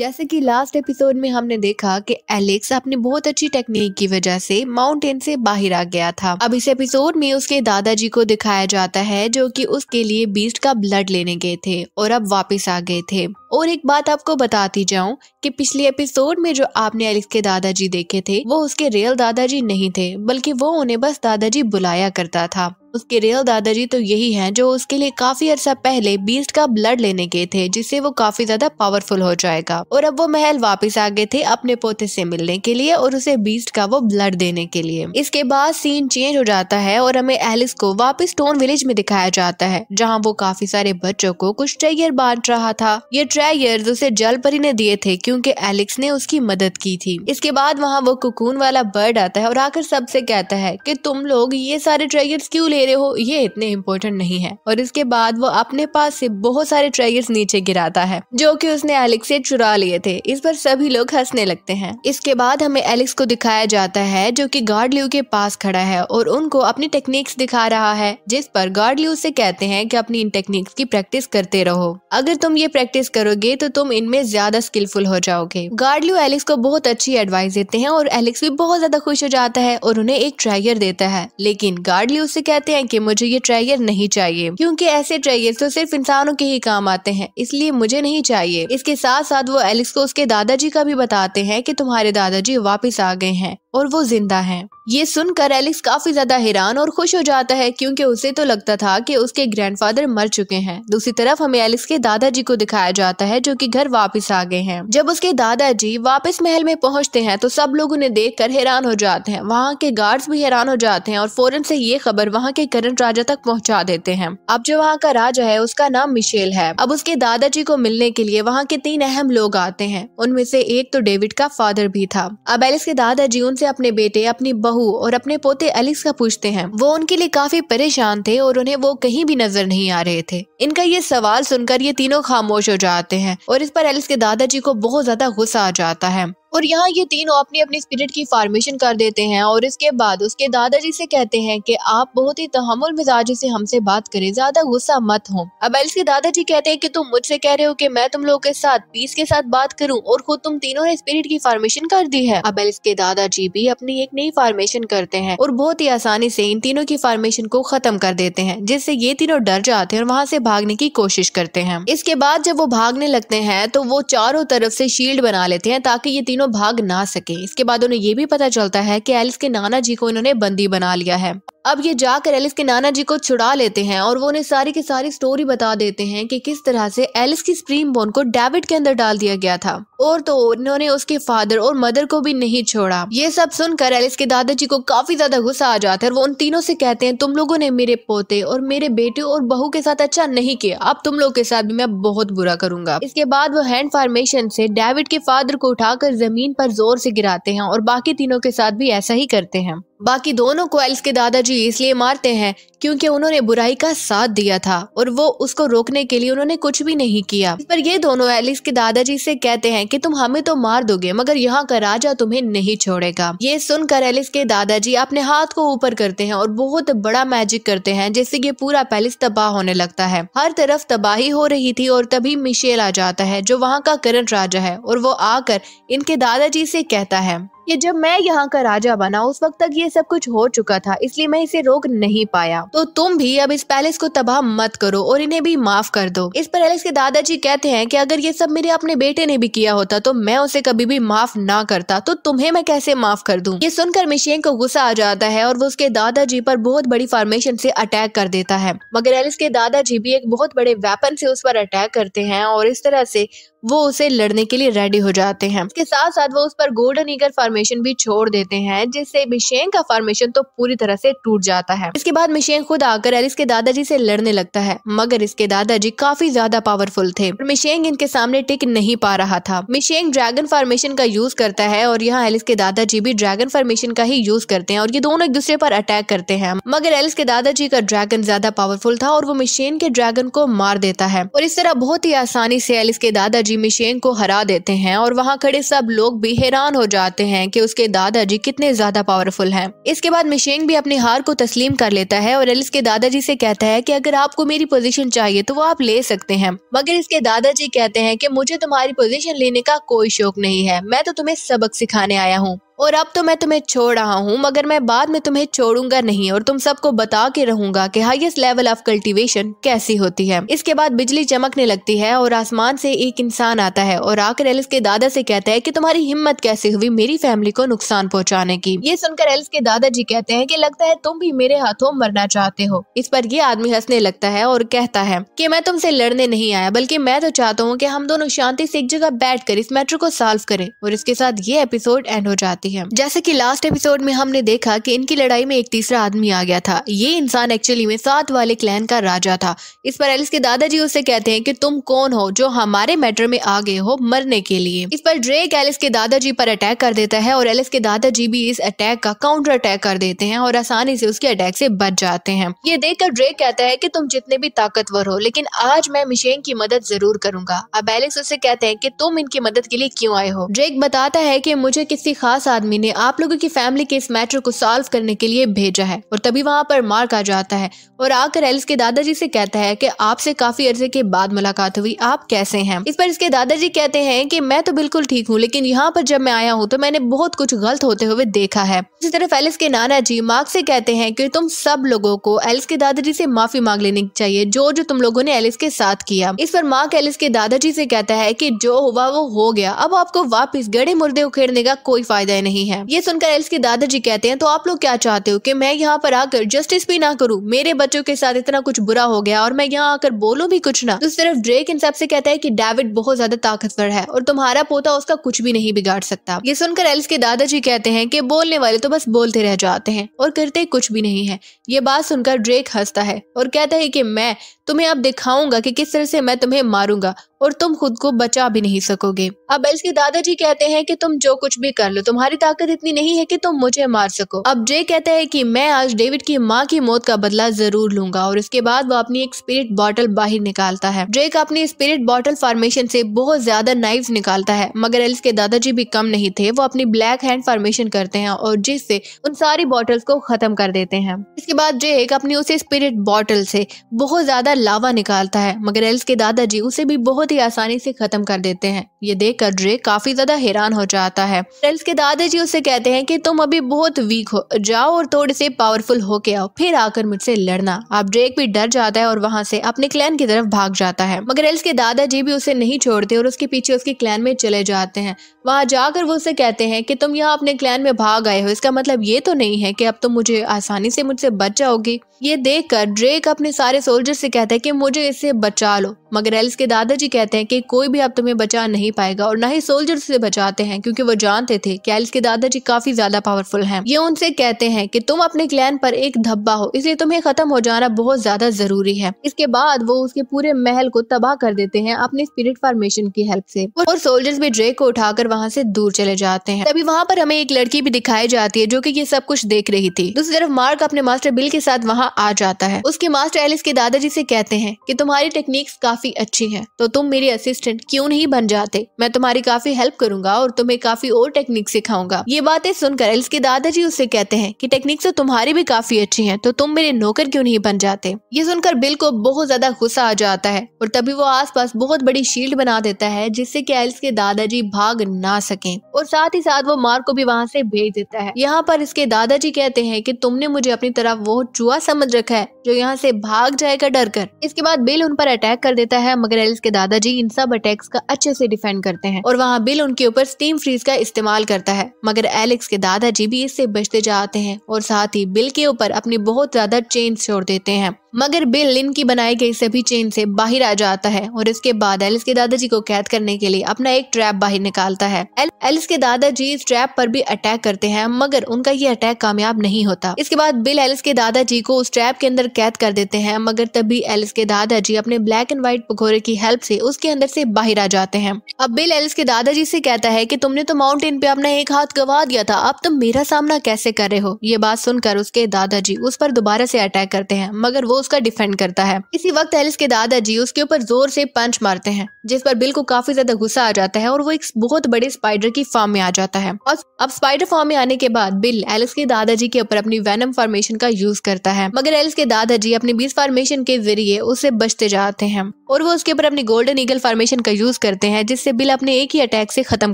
जैसे कि last episode में हमने देखा कि एलेक्स अपने बहुत अच्छी टेक्निक की वजह से माउंटेन से बाहर आ गया था अब इस एपिसोड में उसके दादाजी को दिखाया जाता है जो कि उसके लिए बीस्ट का ब्लड लेने गए थे और अब वापस आ गए थे और एक बात आपको बताती जाऊं कि पिछले एपिसोड में जो आपने एलेक्स के दादाजी देखे थे वो उसके रियल दादाजी नहीं थे बल्कि वो उन्हें बस दादाजी बुलाया करता था उसके रियल दादाजी तो यही हैं जो उसके लिए काफी अरसा पहले बीस्ट का ब्लड लेने गए थे जिससे वो काफी ज्यादा पावरफुल हो जाएगा और अब वो महल वापस आ गए थे अपने पोते से मिलने के लिए और उसे बीस्ट का वो ब्लड देने के लिए इसके बाद सीन चेंज हो जाता है और हमें एलिस को वापस टोन विलेज में दिखाया जाता है जहाँ वो काफी सारे बच्चों को कुछ ट्रेयर बांट रहा था ये ट्रेयर उसे जलपरी ने दिए थे क्यूँकी एलिक्स ने उसकी मदद की थी इसके बाद वहाँ वो कुकून वाला बर्ड आता है और आकर सबसे कहता है की तुम लोग ये सारे ट्रेयर क्यूँ ले दे रहे हो ये इतने इम्पोर्टेंट नहीं है और इसके बाद वो अपने पास से बहुत सारे ट्रेगर्स नीचे गिराता है जो की उसने एलेक्स से चुरा लिए थे इस पर सभी लोग हंसने लगते हैं इसके बाद हमें एलेक्स को दिखाया जाता है जो की गार्डल्यू के पास खड़ा है और उनको अपनी टेक्निक्स दिखा रहा है जिस पर गार्डल्यू से कहते हैं की अपनी इन टेक्निक्स की प्रैक्टिस करते रहो अगर तुम ये प्रैक्टिस करोगे तो तुम इनमें ज्यादा स्किलफुल हो जाओगे गार्डल्यू एलेक्स को बहुत अच्छी एडवाइस देते हैं और एलेक्स भी बहुत ज्यादा खुश हो जाता है और उन्हें एक ट्राइगर देता है लेकिन गार्डल्यू से कहते कहते हैं कि मुझे ये ट्रैगर नहीं चाहिए क्योंकि ऐसे ट्रैगर तो सिर्फ इंसानों के ही काम आते हैं इसलिए मुझे नहीं चाहिए इसके साथ साथ वो एलेक्स को उसके दादाजी का भी बताते हैं कि तुम्हारे दादाजी वापस आ गए हैं और वो जिंदा हैं। ये सुनकर एलिक्स काफी ज्यादा हैरान और खुश हो जाता है क्योंकि उसे तो लगता था कि उसके ग्रैंडफादर मर चुके हैं दूसरी तरफ हमें एलिक्स के दादाजी को दिखाया जाता है जो कि घर वापस आ गए हैं जब उसके दादाजी वापस महल में पहुंचते हैं तो सब लोग उन्हें देख कर हैरान हो जाते हैं वहाँ के गार्ड्स भी हैरान हो जाते हैं और फौरन से ये खबर वहाँ के करंट राजा तक पहुँचा देते हैं अब जो वहाँ का राजा है उसका नाम मिशेल है अब उसके दादाजी को मिलने के लिए वहाँ के तीन अहम लोग आते हैं उनमें से एक तो डेविड का फादर भी था अब एलिस के दादाजी उन से अपने बेटे अपनी बहू और अपने पोते एलिक्स का पूछते हैं वो उनके लिए काफी परेशान थे और उन्हें वो कहीं भी नजर नहीं आ रहे थे इनका ये सवाल सुनकर ये तीनों खामोश हो जाते हैं और इस पर एलिक्स के दादाजी को बहुत ज्यादा गुस्सा आ जाता है और यहाँ ये तीनों अपनी अपनी स्पिरिट की फार्मेशन कर देते हैं और इसके बाद उसके दादाजी से कहते हैं कि आप बहुत ही तहमुल मिजाज से हमसे बात करें ज्यादा गुस्सा मत हो अब एल्स के दादाजी कहते हैं कि तुम मुझसे कह रहे हो कि मैं तुम लोगों के साथ पीस के साथ बात करूं और खुद तुम तीनों ने स्पिरिट की फार्मेशन कर दी है अब एल्स के दादाजी भी अपनी एक नई फार्मेशन करते हैं और बहुत ही आसानी से इन तीनों की फार्मेशन को खत्म कर देते हैं जिससे ये तीनों डर जाते हैं और वहाँ से भागने की कोशिश करते हैं इसके बाद जब वो भागने लगते हैं तो वो चारों तरफ से शील्ड बना लेते हैं ताकि ये तीनों तीनों भाग ना सके इसके बाद उन्हें ये भी पता चलता है कि एलिस के नाना जी को इन्होंने बंदी बना लिया है अब ये जाकर एलिस के नाना जी को छुड़ा लेते हैं और वो उन्हें सारी की सारी स्टोरी बता देते हैं कि किस तरह से एलिस की स्प्रीम बोन को डेविड के अंदर डाल दिया गया था और तो उन्होंने उसके फादर और मदर को भी नहीं छोड़ा ये सब सुनकर एलिस के दादाजी को काफी ज्यादा गुस्सा आ जाता है वो उन तीनों से कहते हैं तुम लोगों ने मेरे पोते और मेरे बेटे और बहू के साथ अच्छा नहीं किया अब तुम लोग के साथ भी मैं बहुत बुरा करूंगा इसके बाद वो हैंड फार्मेशन से डेविड के फादर को उठाकर जमीन पर जोर से गिराते हैं और बाकी तीनों के साथ भी ऐसा ही करते हैं बाकी दोनों को एल्फ के दादाजी इसलिए मारते हैं क्योंकि उन्होंने बुराई का साथ दिया था और वो उसको रोकने के लिए उन्होंने कुछ भी नहीं किया पर ये दोनों एलिस के दादाजी से कहते हैं कि तुम हमें तो मार दोगे मगर यहाँ का राजा तुम्हें नहीं छोड़ेगा ये सुनकर एलिस के दादाजी अपने हाथ को ऊपर करते हैं और बहुत बड़ा मैजिक करते हैं जिससे ये पूरा पैलेस तबाह होने लगता है हर तरफ तबाही हो रही थी और तभी मिशेल आ जाता है जो वहाँ का करंट राजा है और वो आकर इनके दादाजी से कहता है कि जब मैं यहाँ का राजा बना उस वक्त तक ये सब कुछ हो चुका था इसलिए मैं इसे रोक नहीं पाया तो तुम भी अब इस पैलेस को तबाह मत करो और इन्हें भी माफ कर दो इस पर एलेक्स के दादाजी कहते हैं कि अगर ये सब मेरे अपने बेटे ने भी किया होता तो मैं उसे कभी भी माफ ना करता तो तुम्हें मैं कैसे माफ कर दूँ ये सुनकर मिशेन को गुस्सा आ जाता है और वो उसके दादाजी पर बहुत बड़ी फॉर्मेशन से अटैक कर देता है मगर एलिस के दादाजी भी एक बहुत बड़े वेपन से उस पर अटैक करते हैं और इस तरह से वो उसे लड़ने के लिए रेडी हो जाते हैं इसके साथ साथ वो उस पर गोल्डन ईगर फॉर्मेशन भी छोड़ देते हैं जिससे मिशेंग का फॉर्मेशन तो पूरी तरह से टूट जाता है इसके बाद मिशेंग खुद आकर एलिस के दादाजी से लड़ने लगता है मगर इसके दादाजी काफी ज्यादा पावरफुल थे मिशेंग इनके सामने टिक नहीं पा रहा था मिशेंग ड्रैगन फॉर्मेशन का यूज करता है और यहाँ एलिस के दादाजी भी ड्रैगन फॉर्मेशन का ही यूज करते हैं और ये दोनों एक दूसरे पर अटैक करते हैं मगर एलिस के दादाजी का ड्रैगन ज्यादा पावरफुल था और वो मिशेन के ड्रैगन को मार देता है और इस तरह बहुत ही आसानी से एलिस के दादाजी जिमिशेन को हरा देते हैं और वहाँ खड़े सब लोग भी हैरान हो जाते हैं कि उसके दादाजी कितने ज्यादा पावरफुल हैं इसके बाद मिशेंग भी अपनी हार को तस्लीम कर लेता है और एलिस के दादाजी से कहता है कि अगर आपको मेरी पोजीशन चाहिए तो वो आप ले सकते हैं मगर इसके दादाजी कहते हैं कि मुझे तुम्हारी पोजीशन लेने का कोई शौक नहीं है मैं तो तुम्हें सबक सिखाने आया हूँ और अब तो मैं तुम्हें छोड़ रहा हूँ मगर मैं बाद में तुम्हें छोड़ूंगा नहीं और तुम सबको बता के रहूंगा कि हाईएस्ट लेवल ऑफ कल्टीवेशन कैसी होती है इसके बाद बिजली चमकने लगती है और आसमान से एक इंसान आता है और आकर एलिस के दादा से कहता है कि तुम्हारी हिम्मत कैसे हुई मेरी फैमिली को नुकसान पहुँचाने की ये सुनकर एलिस के दादाजी कहते हैं की लगता है तुम भी मेरे हाथों मरना चाहते हो इस पर ये आदमी हंसने लगता है और कहता है की मैं तुमसे लड़ने नहीं आया बल्कि मैं तो चाहता हूँ की हम दोनों शांति से एक जगह बैठ कर इस मैटर को सॉल्व करें और इसके साथ ये एपिसोड एंड हो जाती जाती है जैसे की लास्ट एपिसोड में हमने देखा की इनकी लड़ाई में एक तीसरा आदमी आ गया था ये इंसान एक्चुअली में सात वाले क्लैन का राजा था इस पर एलिस के दादाजी उसे कहते हैं कि तुम कौन हो जो हमारे मैटर में आ गए हो मरने के लिए इस पर ड्रेक एलिस के दादाजी पर अटैक कर देता है और एलिस के दादाजी भी इस अटैक का काउंटर अटैक कर देते हैं और आसानी से उसके अटैक से बच जाते हैं ये देखकर ड्रेक कहता है कि तुम जितने भी ताकतवर हो लेकिन आज मैं मिशेन की मदद जरूर करूंगा अब एलिस उसे कहते हैं की तुम इनकी मदद के लिए क्यूँ आए हो ड्रेक बताता है की मुझे किसी खास आदमी ने आप लोगों की फैमिली के इस मैटर को सॉल्व करने के लिए भेजा है और तभी वहाँ पर मार्क आ जाता है और आकर एलिस के दादाजी से कहता है कि आपसे काफी अर्से के बाद मुलाकात हुई आप कैसे हैं इस पर इसके दादाजी कहते हैं कि मैं तो बिल्कुल ठीक हूँ लेकिन यहाँ पर जब मैं आया हूँ तो मैंने बहुत कुछ गलत होते हुए देखा है इसी तरफ एलिस के नाना जी मार्क से कहते हैं की तुम सब लोगों को एलिस के दादाजी से माफी मांग लेनी चाहिए जो जो तुम लोगों ने एलिस के साथ किया इस पर मार्क एलिस के दादाजी से कहता है की जो हुआ वो हो गया अब आपको वापिस गड़े मुर्दे उखेड़ने का कोई फायदा नहीं नहीं है ये सुनकर एल्स के दादाजी कहते हैं तो आप लोग क्या चाहते हो कि मैं यहाँ पर आकर जस्टिस भी ना करूँ मेरे बच्चों के साथ इतना कुछ बुरा हो गया और मैं यहाँ आकर बोलू भी कुछ ना उस तरफ ड्रेक इन सबसे कहता है की डेविड बहुत ज्यादा ताकतवर है और तुम्हारा पोता उसका कुछ भी नहीं बिगाड़ सकता ये सुनकर एल्स के दादाजी कहते हैं की बोलने वाले तो बस बोलते रह जाते हैं और करते कुछ भी नहीं है ये बात सुनकर ड्रेक हंसता है और कहता है की मैं तुम्हें अब दिखाऊंगा की किस तरह से मैं तुम्हें मारूंगा और तुम खुद को बचा भी नहीं सकोगे अब एल्स के दादाजी कहते हैं कि तुम जो कुछ भी कर लो तुम्हारी ताकत इतनी नहीं है कि तुम मुझे मार सको अब जे कहता है कि मैं आज डेविड की माँ की मौत का बदला जरूर लूंगा और इसके बाद वो अपनी एक स्पिरिट बॉटल बाहर निकालता है जेक अपनी स्पिरिट बॉटल फॉर्मेशन से बहुत ज्यादा नाइव निकालता है मगर एल्स के दादाजी भी कम नहीं थे वो अपनी ब्लैक हैंड फॉर्मेशन करते हैं और जिससे उन सारी बॉटल्स को खत्म कर देते हैं इसके बाद जेक अपनी उसे स्पिरिट बॉटल से बहुत ज्यादा लावा निकालता है मगर एल्स के दादाजी उसे भी बहुत बहुत ही आसानी से खत्म कर देते हैं ये देखकर ड्रेक काफी ज्यादा हैरान हो जाता है टेल्स के दादाजी उसे कहते हैं कि तुम अभी बहुत वीक हो जाओ और थोड़े से पावरफुल होके आओ फिर आकर मुझसे लड़ना अब ड्रेक भी डर जाता है और वहाँ से अपने क्लैन की तरफ भाग जाता है मगर एल्स के दादाजी भी उसे नहीं छोड़ते और उसके पीछे उसके क्लैन में चले जाते हैं वहाँ जाकर वो उसे कहते हैं कि तुम यहाँ अपने क्लैन में भाग आए हो इसका मतलब ये तो नहीं है कि अब तुम मुझे आसानी से मुझसे बच जाओगी ये देखकर ड्रेक अपने सारे सोल्जर से कहता है कि मुझे इससे बचा लो मगर एल्स के दादाजी कहते हैं कि कोई भी अब तुम्हें बचा नहीं पाएगा और न ही सोल्जर से बचाते हैं क्योंकि वो जानते थे कि एल्स के दादाजी काफी ज्यादा पावरफुल हैं ये उनसे कहते हैं कि तुम अपने क्लैन पर एक धब्बा हो इसलिए तुम्हें खत्म हो जाना बहुत ज्यादा जरूरी है इसके बाद वो उसके पूरे महल को तबाह कर देते हैं अपने स्पिरिट फॉर्मेशन की हेल्प से और सोल्जर्स भी ड्रेक को उठाकर वहाँ से दूर चले जाते हैं तभी वहाँ पर हमें एक लड़की भी दिखाई जाती है जो की ये सब कुछ देख रही थी दूसरी तरफ मार्क अपने मास्टर बिल के साथ वहाँ आ जाता है उसके मास्टर एलिस के दादाजी से कहते हैं कि तुम्हारी टेक्निक्स काफी अच्छी हैं तो तुम मेरे असिस्टेंट क्यों नहीं बन जाते मैं तुम्हारी काफी हेल्प करूंगा और तुम्हें काफी और टेक्निक सिखाऊंगा ये बातें सुनकर एलिस के दादाजी उससे कहते हैं की टेक्निक तो तुम्हारी भी काफी अच्छी है तो तुम मेरे नौकर क्यों नहीं बन जाते ये सुनकर बिल को बहुत ज्यादा गुस्सा आ जाता है और तभी वो आस बहुत बड़ी शील्ड बना देता है जिससे की एल्स के दादाजी भाग ना सके और साथ ही साथ वो मार्ग को भी वहाँ से भेज देता है यहाँ पर इसके दादाजी कहते हैं कि तुमने मुझे अपनी तरफ वो चूहा समझ समझ रखा है जो यहाँ से भाग जाएगा डर कर इसके बाद बिल उन पर अटैक कर देता है मगर एलिस के दादाजी इन सब अटैक्स का अच्छे से डिफेंड करते हैं और वहाँ बिल उनके ऊपर स्टीम फ्रीज का इस्तेमाल करता है मगर एलेक्स के दादाजी भी इससे बचते जाते हैं और साथ ही बिल के ऊपर अपनी बहुत ज्यादा चेन छोड़ देते हैं मगर बिल इनकी बनाई गई सभी चेन से बाहर आ जाता है और इसके बाद एलिस के दादाजी को कैद करने के लिए अपना एक ट्रैप बाहर निकालता है एलिस के दादाजी इस ट्रैप पर भी अटैक करते हैं मगर उनका ये अटैक कामयाब नहीं होता इसके बाद बिल एलिस के दादाजी को उस ट्रैप के अंदर कैद कर देते हैं मगर तभी एलिस के दादाजी अपने ब्लैक एंड व्हाइट पकौड़े की हेल्प से उसके अंदर से बाहर आ जाते हैं अब बिल एलिस के दादाजी से कहता है की तुमने तो माउंटेन पे अपना एक हाथ गवा दिया था अब तुम मेरा सामना कैसे कर रहे हो ये बात सुनकर उसके दादाजी उस पर दोबारा से अटैक करते हैं मगर वो उसका डिफेंड करता है इसी वक्त एलिस के दादाजी उसके ऊपर जोर से पंच मारते हैं जिस पर बिल को काफी ज्यादा गुस्सा आ जाता है और वो एक बहुत बड़े स्पाइडर की फॉर्म में आ जाता है और अब स्पाइडर फॉर्म में आने के बाद बिल एलिस के दादाजी के ऊपर अपनी वैनम फॉर्मेशन का यूज करता है मगर एलिस के दादाजी अपनी बीस फॉर्मेशन के जरिए उससे बचते जाते हैं और वो उसके ऊपर अपनी गोल्डन ईगल फॉर्मेशन का यूज करते हैं जिससे बिल अपने एक ही अटैक से खत्म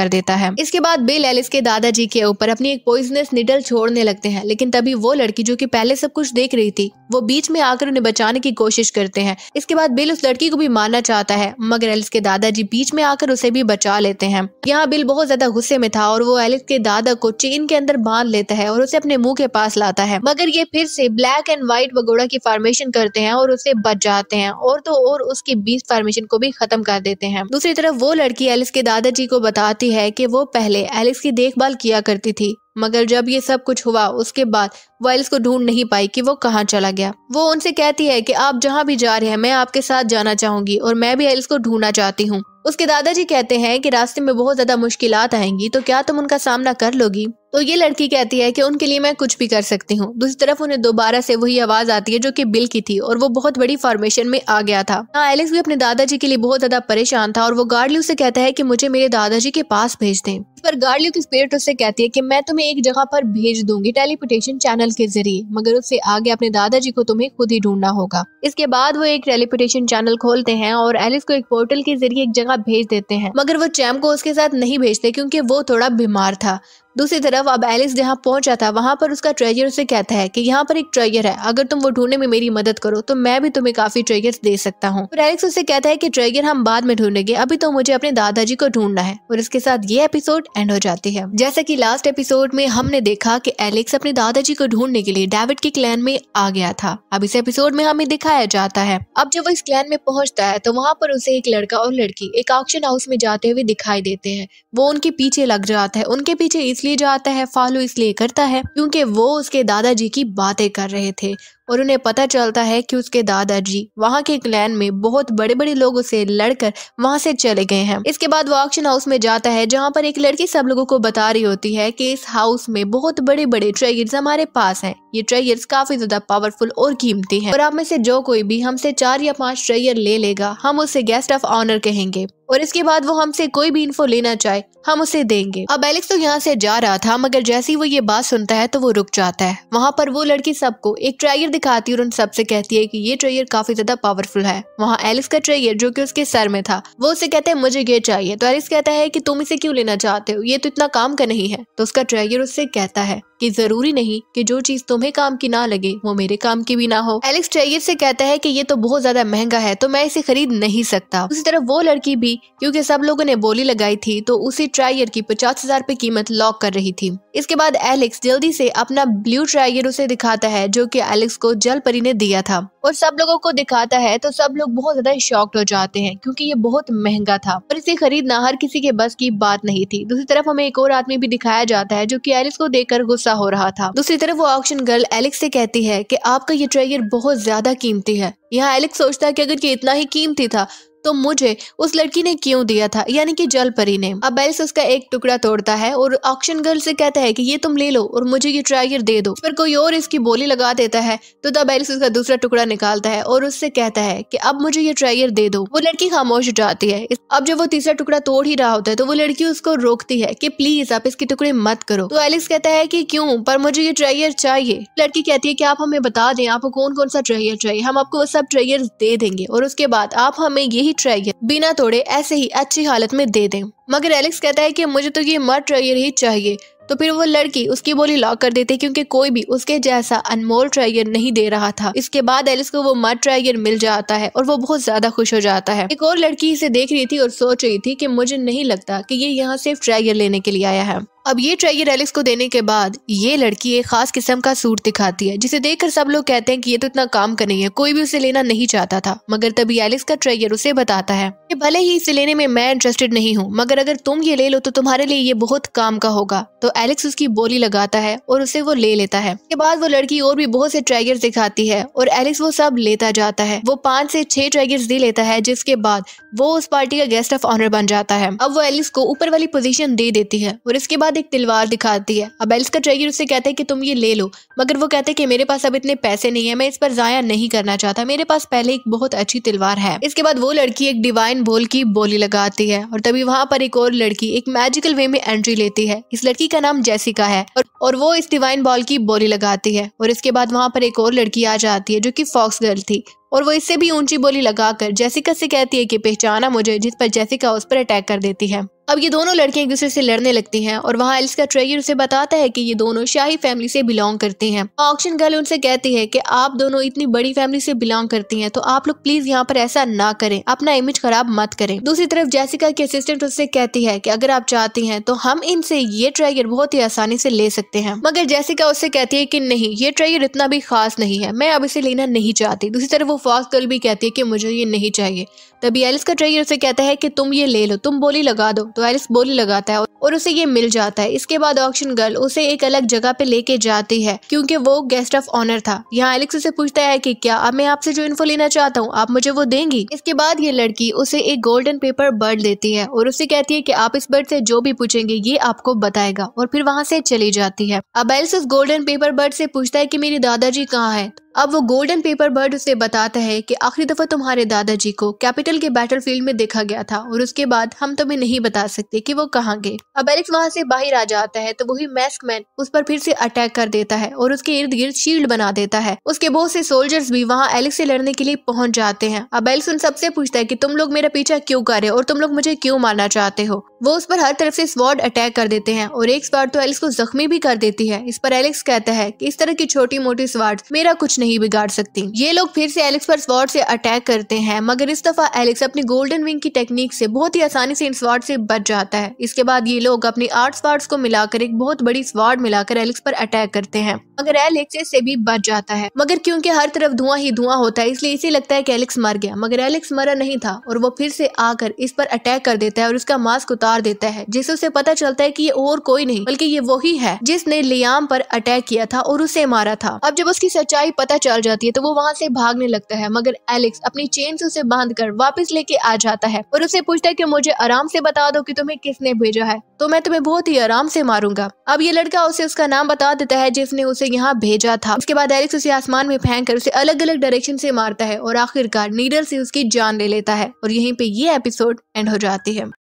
कर देता है इसके बाद बिल एलिस के दादाजी के ऊपर अपनी एक पॉइजनस निडल छोड़ने लगते हैं लेकिन तभी वो लड़की जो की पहले सब कुछ देख रही थी वो बीच में आकर उन्हें बचाने की कोशिश करते हैं इसके बाद बिल उस लड़की को भी मारना चाहता है मगर एलिस के दादाजी बीच में आकर उसे भी बचा लेते हैं यहाँ बिल बहुत ज्यादा गुस्से में था और वो एलिस के दादा को चेन के अंदर बांध लेता है और उसे अपने मुंह के पास लाता है मगर ये फिर से ब्लैक एंड व्हाइट वगोड़ा की फॉर्मेशन करते हैं और उसे बच जाते हैं और तो और उसकी बीस फॉर्मेशन को भी खत्म कर देते हैं दूसरी तरफ वो लड़की एलिस के दादाजी को बताती है की वो पहले एलिस की देखभाल किया करती थी मगर जब ये सब कुछ हुआ उसके बाद वाइल्स को ढूंढ नहीं पाई कि वो कहाँ चला गया वो उनसे कहती है कि आप जहाँ भी जा रहे हैं मैं आपके साथ जाना चाहूंगी और मैं भी एल्स को ढूंढना चाहती हूँ उसके दादाजी कहते हैं कि रास्ते में बहुत ज्यादा मुश्किल आएंगी तो क्या तुम उनका सामना कर लोगी तो ये लड़की कहती है कि उनके लिए मैं कुछ भी कर सकती हूँ दूसरी तरफ उन्हें दोबारा से वही आवाज आती है जो कि बिल की थी और वो बहुत बड़ी फॉर्मेशन में आ गया था हाँ एलेक्स भी अपने दादाजी के लिए बहुत ज्यादा परेशान था और वो गार्डलियो से कहता है कि मुझे मेरे दादाजी के पास भेज दे इस पर गार्डलियो की स्पिरिट उससे कहती है की मैं तुम्हें एक जगह पर भेज दूंगी टेलीपोटेशन चैनल के जरिए मगर उससे आगे अपने दादाजी को तुम्हें खुद ही ढूंढना होगा इसके बाद वो एक टेलीपोटेशन चैनल खोलते हैं और एलिस को एक पोर्टल के जरिए एक जगह जगह भेज देते हैं मगर वो चैम को उसके साथ नहीं भेजते क्योंकि वो थोड़ा बीमार था दूसरी तरफ अब एलिस जहाँ पहुंचा था वहां पर उसका ट्रेजर उसे कहता है कि यहाँ पर एक ट्रेजर है अगर तुम वो ढूंढने में मेरी मदद करो तो मैं भी तुम्हें काफी ट्रेजर दे सकता हूँ और एलिस उसे कहता है की ट्रेजर हम बाद में ढूंढेंगे अभी तो मुझे अपने दादाजी को ढूंढना है और इसके साथ ये एपिसोड एंड हो जाती है जैसा की लास्ट एपिसोड में हमने देखा की एलेक्स अपने दादाजी को ढूंढने के लिए डेविड के क्लैन में आ गया था अब इस एपिसोड में हमें दिखाया जाता है अब जब वो इस क्लैन में पहुंचता है तो वहाँ पर उसे एक लड़का और लड़की एक ऑक्शन हाउस में जाते हुए दिखाई देते हैं वो उनके पीछे लग जाता है उनके पीछे इसलिए इसलिए जाता है फालू इसलिए करता है क्योंकि वो उसके दादाजी की बातें कर रहे थे और उन्हें पता चलता है कि उसके दादाजी वहाँ के क्लैन में बहुत बड़े बड़े लोगों से लड़कर वहाँ से चले गए हैं इसके बाद वो ऑक्शन हाउस में जाता है जहाँ पर एक लड़की सब लोगों को बता रही होती है कि इस हाउस में बहुत बड़े बड़े ट्रेगर्स हमारे पास हैं ये ट्रेगर्स काफी ज्यादा पावरफुल और कीमती हैं और आप में से जो कोई भी हमसे चार या पांच ट्रेयर ले लेगा हम उसे गेस्ट ऑफ ऑनर कहेंगे और इसके बाद वो हमसे कोई भी इन्फो लेना चाहे हम उसे देंगे अब एलेक्स तो यहाँ से जा रहा था मगर जैसे ही वो ये बात सुनता है तो वो रुक जाता है वहाँ पर वो लड़की सबको एक ट्राइगर दिखाती है और उन सबसे कहती है कि ये ट्रेयर काफी ज्यादा पावरफुल है वहाँ एलिस का ट्रेयर जो कि उसके सर में था वो उसे कहते हैं मुझे ये चाहिए तो एलिस कहता है कि तुम इसे क्यों लेना चाहते हो ये तो इतना काम का नहीं है तो उसका ट्रेयर उससे कहता है कि जरूरी नहीं कि जो चीज तुम्हें काम की ना लगे वो मेरे काम की भी ना हो एलेक्स ट्रेयर से कहता है कि ये तो बहुत ज्यादा महंगा है तो मैं इसे खरीद नहीं सकता उसी तरह वो लड़की भी क्योंकि सब लोगों ने बोली लगाई थी तो उसी ट्राइयर की पचास हजार रूपए कीमत लॉक कर रही थी इसके बाद एलेक्स जल्दी से अपना ब्लू ट्रायर उसे दिखाता है जो की एलेक्स को को जलपरी ने दिया था और सब लोगों को दिखाता है तो सब लोग बहुत ज्यादा शॉक्ड हो जाते हैं क्योंकि ये बहुत महंगा था और इसे खरीदना हर किसी के बस की बात नहीं थी दूसरी तरफ हमें एक और आदमी भी दिखाया जाता है जो कि एलिस को देखकर गुस्सा हो रहा था दूसरी तरफ वो ऑक्शन गर्ल एलिक्स से कहती है की आपका ये ट्रेगर बहुत ज्यादा कीमती है यहाँ एलिक्स सोचता है की अगर ये इतना ही कीमती था तो मुझे उस लड़की ने क्यों दिया था यानी कि जल परी ने अब बेल्स उसका एक टुकड़ा तोड़ता है और ऑक्शन गर्ल से कहता है कि ये तुम ले लो और मुझे ये ट्रैगर दे दो पर कोई और इसकी बोली लगा देता है तो द बेल्स उसका दूसरा टुकड़ा निकालता है और उससे कहता है कि अब मुझे ये ट्रैगर दे दो वो लड़की खामोश जाती है अब जब वो तीसरा टुकड़ा तोड़ ही रहा होता है तो वो लड़की उसको रोकती है की प्लीज आप इसके टुकड़े मत करो तो एलिस कहता है की क्यूँ पर मुझे ये ट्रैगर चाहिए लड़की कहती है की आप हमें बता दें आपको कौन कौन सा ट्रैगर चाहिए हम आपको वो सब ट्रैगर दे देंगे और उसके बाद आप हमें यही ही ट्राइगर बिना तोड़े ऐसे ही अच्छी हालत में दे दें मगर एलेक्स कहता है कि मुझे तो ये मर ट्रेगर ही चाहिए तो फिर वो लड़की उसकी बोली लॉक कर देती क्योंकि कोई भी उसके जैसा अनमोल ट्राइगर नहीं दे रहा था इसके बाद एलिस को वो मर ट्राइगर मिल जाता है और वो बहुत ज्यादा खुश हो जाता है एक और लड़की इसे देख रही थी और सोच रही थी कि मुझे नहीं लगता कि ये यहाँ सिर्फ ट्राइगर लेने के लिए आया है अब ये चाहिए रेलिक्स को देने के बाद ये लड़की एक खास किस्म का सूट दिखाती है जिसे देखकर सब लोग कहते हैं कि ये तो इतना काम का नहीं है कोई भी उसे लेना नहीं चाहता था मगर तभी एलिक्स का ट्रैगर उसे बताता है कि भले ही इसे लेने में मैं इंटरेस्टेड नहीं हूँ मगर अगर तुम ये ले लो तो तुम्हारे लिए ये बहुत काम का होगा तो एलेक्स उसकी बोली लगाता है और उसे वो ले लेता है के बाद वो लड़की और भी बहुत से ट्रेगर दिखाती है और एलेक्स वो सब लेता जाता है वो पाँच से छह ट्रेगर्स दे लेता है जिसके बाद वो उस पार्टी का गेस्ट ऑफ ऑनर बन जाता है अब वो एलेक्स को ऊपर वाली पोजिशन दे देती है और इसके बाद बाद एक तिलवार दिखाती है अब एल्स का ट्रेगर उसे कहते हैं कि तुम ये ले लो मगर वो कहते हैं कि मेरे पास अब इतने पैसे नहीं है मैं इस पर जाया नहीं करना चाहता मेरे पास पहले एक बहुत अच्छी तिलवार है इसके बाद वो लड़की एक डिवाइन बोल की बोली लगाती है और तभी वहाँ पर एक और लड़की एक मैजिकल वे में एंट्री लेती है इस लड़की का नाम जेसिका है और वो इस डिवाइन बॉल की बोली लगाती है और इसके बाद वहाँ पर एक और लड़की आ जाती है जो की फॉक्स गर्ल थी और वो इससे भी ऊंची बोली लगाकर जेसिका से कहती है कि पहचाना मुझे जिस पर जैसिका उस पर अटैक कर देती है अब ये दोनों लड़के एक दूसरे से लड़ने लगती हैं और वहाँ एल्स का ट्रेगर उसे बताता है कि ये दोनों शाही फैमिली से बिलोंग करती हैं ऑक्शन गर्ल उनसे कहती है कि आप दोनों इतनी बड़ी फैमिली से बिलोंग करती हैं तो आप लोग प्लीज यहाँ पर ऐसा ना करें अपना इमेज खराब मत करें दूसरी तरफ जैसिका की असिस्टेंट उससे कहती है की अगर आप चाहती है तो हम इनसे ये ट्रेगर बहुत ही आसानी से ले सकते हैं मगर जैसिका उससे कहती है की नहीं ये ट्रेगर इतना भी खास नहीं है मैं अब इसे लेना नहीं चाहती दूसरी तरफ वो फॉक्स गर्ल भी कहती है की मुझे ये नहीं चाहिए तभी एलिस का ट्रेगर उसे कहता है कि तुम ये ले लो तुम बोली लगा दो तो एलिस बोली लगाता है और उसे ये मिल जाता है इसके बाद ऑक्शन गर्ल उसे एक अलग जगह पे लेके जाती है क्योंकि वो गेस्ट ऑफ ऑनर था यहाँ एलिक्स उसे पूछता है कि क्या अब मैं आपसे जो इन्फो लेना चाहता हूँ आप मुझे वो देंगी इसके बाद ये लड़की उसे एक गोल्डन पेपर बर्ड देती है और उसे कहती है की आप इस बर्ड से जो भी पूछेंगे ये आपको बताएगा और फिर वहाँ से चली जाती है अब एलिस उस गोल्डन पेपर बर्ड से पूछता है की मेरे दादाजी कहाँ है अब वो गोल्डन पेपर बर्ड उसे बताता है की आखिरी दफा तुम्हारे दादाजी को कैपिटल मेडिकल के बैटलफील्ड में देखा गया था और उसके बाद हम तुम्हें नहीं बता सकते कि वो कहाँ गए अब एलेक्स वहाँ से बाहर आ जाता है तो वही मैस्क मैन उस पर फिर से अटैक कर देता है और उसके इर्द गिर्द शील्ड बना देता है उसके बहुत से सोल्जर्स भी वहाँ एलेक्स से लड़ने के लिए पहुंच जाते हैं अब एलेक्स उन सबसे पूछता है की तुम लोग मेरा पीछा क्यों कर रहे हो और तुम लोग मुझे क्यों मारना चाहते हो वो उस पर हर तरफ से स्वॉर्ड अटैक कर देते हैं और एक स्वार्ड तो एलेक्स को जख्मी भी कर देती है इस पर एलेक्स कहता है की इस तरह की छोटी मोटी स्वार्ड मेरा कुछ नहीं बिगाड़ सकती ये लोग फिर से एलेक्स पर स्वॉर्ड से अटैक करते हैं मगर इस दफा एलेक्स अपनी गोल्डन विंग की टेक्निक से बहुत ही आसानी से इन स्वाड से बच जाता है इसके बाद ये लोग अपनी आठ स्वाड्स को मिलाकर एक बहुत बड़ी स्वाड मिलाकर एलेक्स पर अटैक करते हैं मगर एलेक्स इससे भी बच जाता है मगर क्योंकि हर तरफ धुआं ही धुआं होता है इसलिए इसे लगता है कि एलेक्स मर गया मगर एलेक्स मरा नहीं था और वो फिर से आकर इस पर अटैक कर देता है और उसका मास्क उतार देता है जिससे उसे पता चलता है की ये और कोई नहीं बल्कि ये वही है जिसने लियाम पर अटैक किया था और उसे मारा था अब जब उसकी सच्चाई पता चल जाती है तो वो वहाँ से भागने लगता है मगर एलेक्स अपनी चेन से उसे बांध कर वापस लेके आ जाता है और उसे पूछता है की मुझे आराम से बता दो की तुम्हें किसने भेजा है तो मैं तुम्हें बहुत ही आराम से मारूंगा अब ये लड़का उसे उसका नाम बता देता है जिसने उसे यहाँ भेजा था उसके बाद एलिक्स उसे आसमान में फेंक कर उसे अलग अलग डायरेक्शन से मारता है और आखिरकार नीडल से उसकी जान ले लेता है और यहीं पे ये एपिसोड एंड हो जाती है